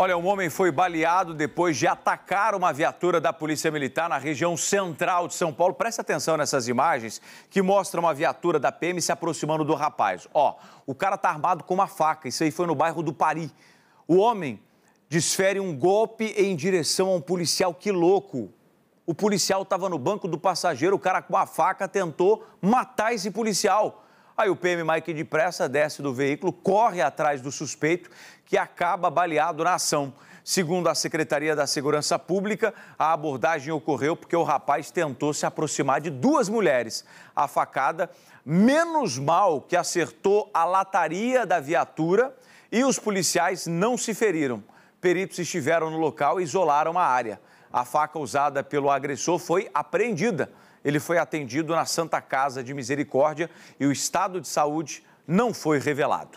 Olha, um homem foi baleado depois de atacar uma viatura da Polícia Militar na região central de São Paulo. Presta atenção nessas imagens que mostram uma viatura da PM se aproximando do rapaz. Ó, o cara tá armado com uma faca. Isso aí foi no bairro do Pari. O homem desfere um golpe em direção a um policial. Que louco! O policial estava no banco do passageiro, o cara com a faca tentou matar esse policial. Aí o PM Mike depressa desce do veículo, corre atrás do suspeito, que acaba baleado na ação. Segundo a Secretaria da Segurança Pública, a abordagem ocorreu porque o rapaz tentou se aproximar de duas mulheres. A facada, menos mal que acertou a lataria da viatura e os policiais não se feriram. Peritos estiveram no local e isolaram a área. A faca usada pelo agressor foi apreendida. Ele foi atendido na Santa Casa de Misericórdia e o estado de saúde não foi revelado.